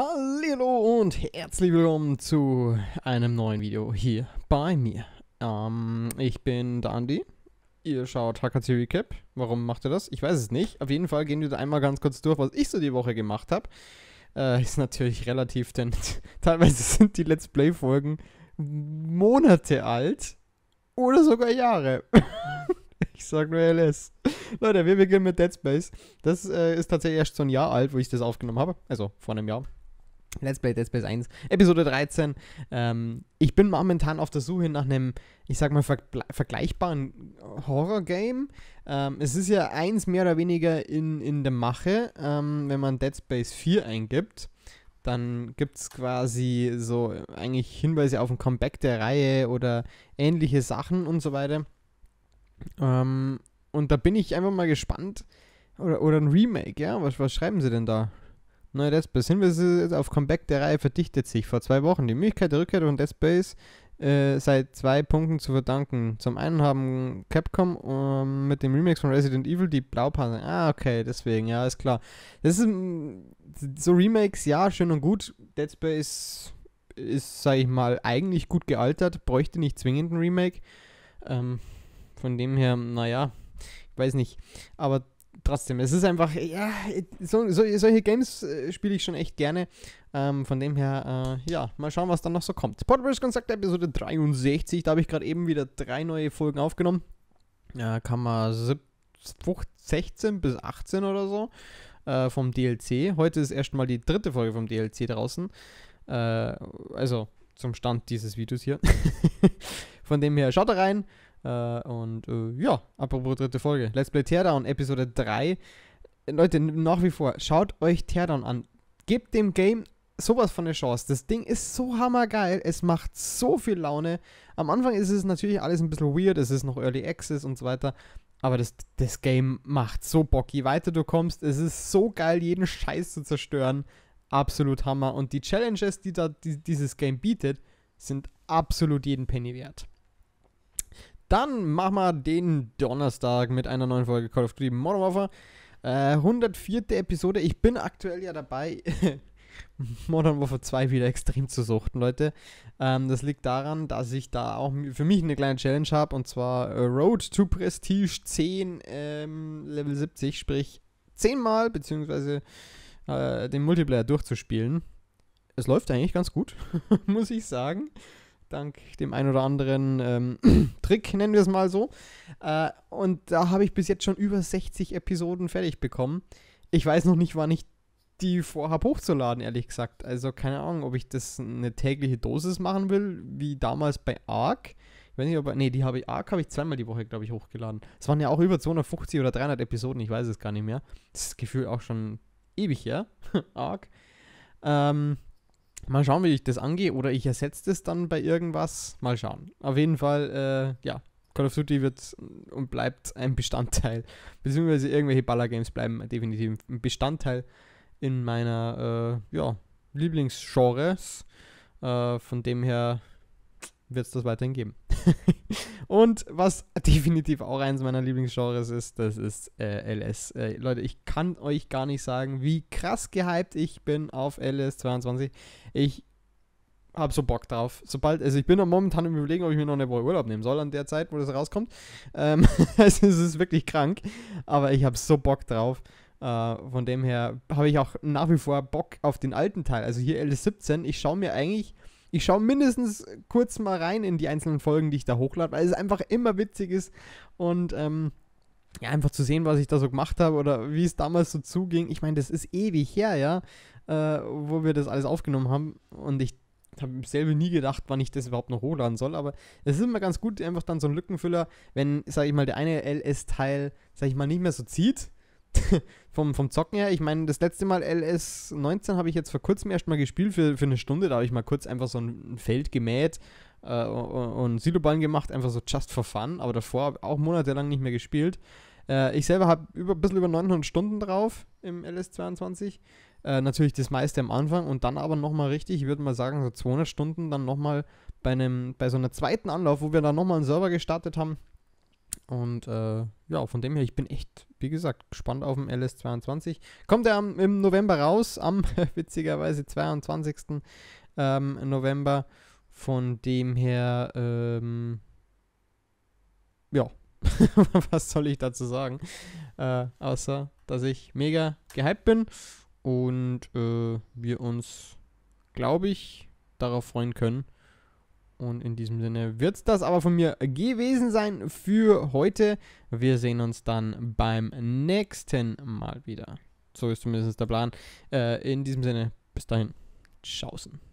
Hallo und herzlich willkommen zu einem neuen Video hier bei mir. Ähm, ich bin Dandy. Ihr schaut Hacker Recap. Warum macht ihr das? Ich weiß es nicht. Auf jeden Fall gehen wir da einmal ganz kurz durch, was ich so die Woche gemacht habe. Äh, ist natürlich relativ, denn teilweise sind die Let's Play Folgen Monate alt oder sogar Jahre. ich sag nur LS. Leute, wir beginnen mit Dead Space. Das äh, ist tatsächlich erst so ein Jahr alt, wo ich das aufgenommen habe. Also vor einem Jahr. Let's Play Dead Space 1, Episode 13. Ähm, ich bin momentan auf der Suche nach einem, ich sag mal, vergleichbaren Horror-Game. Ähm, es ist ja eins mehr oder weniger in, in der Mache, ähm, wenn man Dead Space 4 eingibt. Dann gibt es quasi so äh, eigentlich Hinweise auf ein Comeback der Reihe oder ähnliche Sachen und so weiter. Ähm, und da bin ich einfach mal gespannt. Oder, oder ein Remake, ja? Was, was schreiben sie denn da? Neue Dead Space. Hinweise auf Comeback der Reihe verdichtet sich. Vor zwei Wochen die Möglichkeit der Rückkehr von Dead Space äh, sei zwei Punkten zu verdanken. Zum einen haben Capcom um, ähm, mit dem Remix von Resident Evil die Blaupause. Ah, okay, deswegen, ja, ist klar. Das ist mm, so Remakes, ja, schön und gut. Dead Space ist, sag ich mal, eigentlich gut gealtert, bräuchte nicht zwingend ein Remake. Ähm, von dem her, naja, ich weiß nicht. Aber trotzdem, es ist einfach, ja, so, so, solche Games äh, spiele ich schon echt gerne. Ähm, von dem her, äh, ja, mal schauen, was dann noch so kommt. Podverse Konzert Episode 63, da habe ich gerade eben wieder drei neue Folgen aufgenommen. Ja, kann man 16 bis 18 oder so äh, vom DLC. Heute ist erstmal die dritte Folge vom DLC draußen. Äh, also zum Stand dieses Videos hier. von dem her, schaut da rein. Äh, und äh, ja, apropos dritte Folge. Let's Play Teardown, Episode 3. Leute, nach wie vor, schaut euch Teardown an. Gebt dem Game sowas von eine Chance. Das Ding ist so hammergeil. Es macht so viel Laune. Am Anfang ist es natürlich alles ein bisschen weird. Es ist noch Early Access und so weiter. Aber das, das Game macht so Bock. Je weiter du kommst, es ist so geil, jeden Scheiß zu zerstören. Absolut Hammer. Und die Challenges, die da die, dieses Game bietet, sind absolut jeden Penny wert. Dann machen wir den Donnerstag mit einer neuen Folge Call of Duty Modern Warfare. Äh, 104. Episode. Ich bin aktuell ja dabei, Modern Warfare 2 wieder extrem zu suchten, Leute. Ähm, das liegt daran, dass ich da auch für mich eine kleine Challenge habe und zwar äh, Road to Prestige 10 ähm, Level 70, sprich 10 Mal, beziehungsweise äh, den Multiplayer durchzuspielen. Es läuft eigentlich ganz gut, muss ich sagen dank dem ein oder anderen ähm, Trick, nennen wir es mal so. Äh, und da habe ich bis jetzt schon über 60 Episoden fertig bekommen. Ich weiß noch nicht, wann ich die vorhabe hochzuladen, ehrlich gesagt. Also keine Ahnung, ob ich das eine tägliche Dosis machen will, wie damals bei Ark. Ich weiß nicht, ob, nee, die habe ich, Ark habe ich zweimal die Woche, glaube ich, hochgeladen. Es waren ja auch über 250 oder 300 Episoden, ich weiß es gar nicht mehr. Das ist das Gefühl auch schon ewig ja, Ark. Ähm, Mal schauen, wie ich das angehe. Oder ich ersetze das dann bei irgendwas. Mal schauen. Auf jeden Fall, äh, ja, Call of Duty wird und bleibt ein Bestandteil. Beziehungsweise irgendwelche Baller-Games bleiben definitiv ein Bestandteil in meiner äh, ja, Lieblingsgenres. Äh, von dem her wird es das weiterhin geben. und was definitiv auch eins meiner Lieblingsgenres ist, das ist äh, LS. Äh, Leute, ich kann euch gar nicht sagen, wie krass gehypt ich bin auf LS22. Ich habe so Bock drauf. Sobald, also ich bin momentan im Überlegen, ob ich mir noch eine Woche Urlaub nehmen soll an der Zeit, wo das rauskommt. Ähm, es ist wirklich krank, aber ich habe so Bock drauf. Äh, von dem her habe ich auch nach wie vor Bock auf den alten Teil. Also hier LS17, ich schaue mir eigentlich ich schaue mindestens kurz mal rein in die einzelnen Folgen, die ich da hochlade, weil es einfach immer witzig ist und ähm, ja, einfach zu sehen, was ich da so gemacht habe oder wie es damals so zuging. Ich meine, das ist ewig her, ja, äh, wo wir das alles aufgenommen haben und ich habe selber nie gedacht, wann ich das überhaupt noch hochladen soll, aber es ist immer ganz gut, einfach dann so ein Lückenfüller, wenn, sage ich mal, der eine LS-Teil, sage ich mal, nicht mehr so zieht, vom, vom Zocken her, ich meine, das letzte Mal LS 19 habe ich jetzt vor kurzem erstmal gespielt für, für eine Stunde. Da habe ich mal kurz einfach so ein Feld gemäht äh, und, Siloballen gemacht, einfach so just for fun. Aber davor habe auch monatelang nicht mehr gespielt. Äh, ich selber habe ein bisschen über 900 Stunden drauf im LS 22. Äh, natürlich das meiste am Anfang und dann aber nochmal richtig, ich würde mal sagen, so 200 Stunden dann nochmal bei, bei so einem zweiten Anlauf, wo wir dann nochmal einen Server gestartet haben und äh, ja, von dem her, ich bin echt, wie gesagt, gespannt auf den LS22. Kommt er am, im November raus, am witzigerweise 22. Ähm, November. Von dem her, ähm, ja, was soll ich dazu sagen? Äh, außer, dass ich mega gehypt bin und äh, wir uns, glaube ich, darauf freuen können, und in diesem Sinne wird es das aber von mir gewesen sein für heute. Wir sehen uns dann beim nächsten Mal wieder. So ist zumindest der Plan. Äh, in diesem Sinne, bis dahin. Tschaußen.